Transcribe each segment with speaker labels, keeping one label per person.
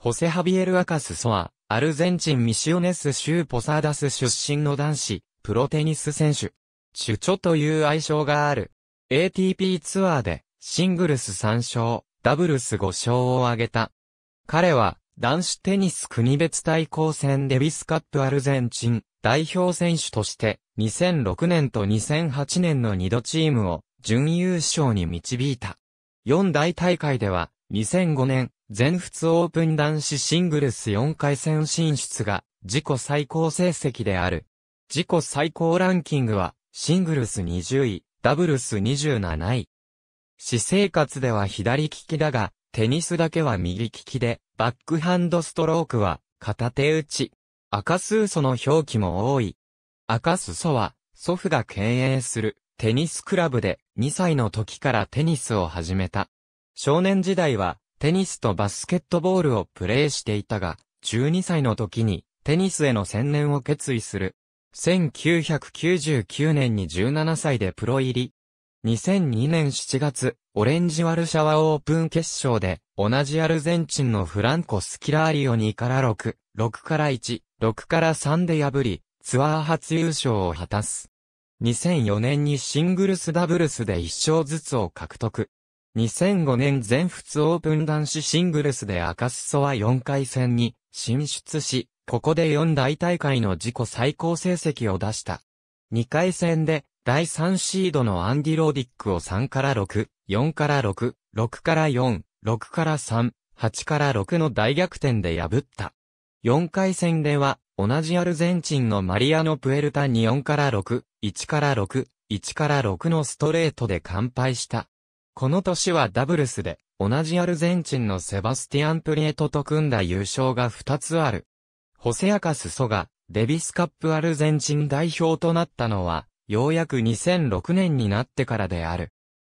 Speaker 1: ホセ・ハビエル・アカス・ソア、アルゼンチン・ミシオネス州ポサーダス出身の男子、プロテニス選手。チュチョという愛称がある。ATP ツアーで、シングルス3勝、ダブルス5勝を挙げた。彼は、男子テニス国別対抗戦デビスカップアルゼンチン代表選手として、2006年と2008年の2度チームを準優勝に導いた。4大大会では、2005年、全仏オープン男子シングルス4回戦進出が自己最高成績である。自己最高ランキングはシングルス20位、ダブルス27位。私生活では左利きだが、テニスだけは右利きで、バックハンドストロークは片手打ち。赤スーソの表記も多い。赤スソは祖父が経営するテニスクラブで2歳の時からテニスを始めた。少年時代はテニスとバスケットボールをプレーしていたが、12歳の時にテニスへの専念を決意する。1999年に17歳でプロ入り。2002年7月、オレンジワルシャワオープン決勝で、同じアルゼンチンのフランコ・スキラーリを2から6、6から1、6から3で破り、ツアー初優勝を果たす。2004年にシングルスダブルスで1勝ずつを獲得。2005年全仏オープン男子シングルスで赤裾は4回戦に進出し、ここで4大大会の自己最高成績を出した。2回戦で第3シードのアンディ・ローディックを3から6、4から6、6から4、6から3、8から6の大逆転で破った。4回戦では、同じアルゼンチンのマリアノ・プエルタに4から6、1から6、1から6のストレートで完敗した。この年はダブルスで、同じアルゼンチンのセバスティアン・プリエトと組んだ優勝が2つある。ホセアカス・ソが、デビスカップアルゼンチン代表となったのは、ようやく2006年になってからである。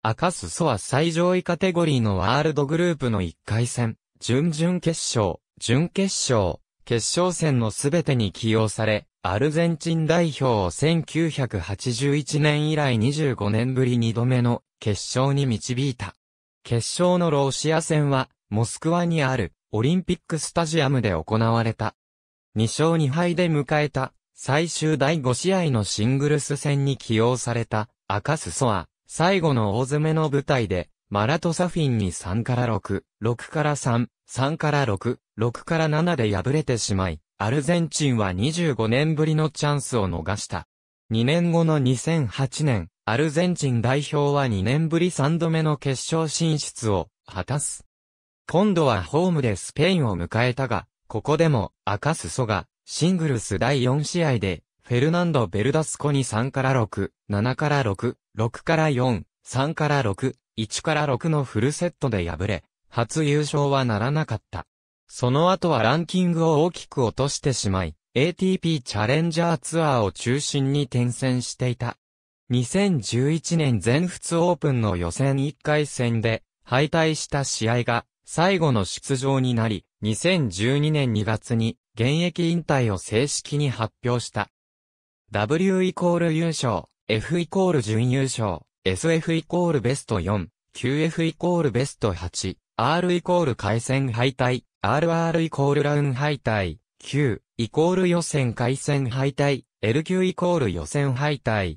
Speaker 1: アカスソは最上位カテゴリーのワールドグループの1回戦、準々決勝、準決勝、決勝戦のすべてに起用され、アルゼンチン代表を1981年以来25年ぶり2度目の決勝に導いた。決勝のロシア戦は、モスクワにあるオリンピックスタジアムで行われた。2勝2敗で迎えた最終第5試合のシングルス戦に起用されたアカスソア、最後の大詰めの舞台で、マラトサフィンに3から6、6から3、3から6、6から7で敗れてしまい、アルゼンチンは25年ぶりのチャンスを逃した。2年後の2008年、アルゼンチン代表は2年ぶり3度目の決勝進出を果たす。今度はホームでスペインを迎えたが、ここでも赤すそがシングルス第4試合でフェルナンド・ベルダスコに3から6、7から6、6から4、3から6、1から6のフルセットで敗れ、初優勝はならなかった。その後はランキングを大きく落としてしまい、ATP チャレンジャーツアーを中心に転戦していた。2011年全仏オープンの予選1回戦で敗退した試合が最後の出場になり、2012年2月に現役引退を正式に発表した。W イコール優勝、F イコール準優勝、SF イコールベスト4、QF イコールベスト8、R イコール回戦敗退、RR イコールラウン敗退、Q イコール予選回戦敗退、LQ イコール予選敗退、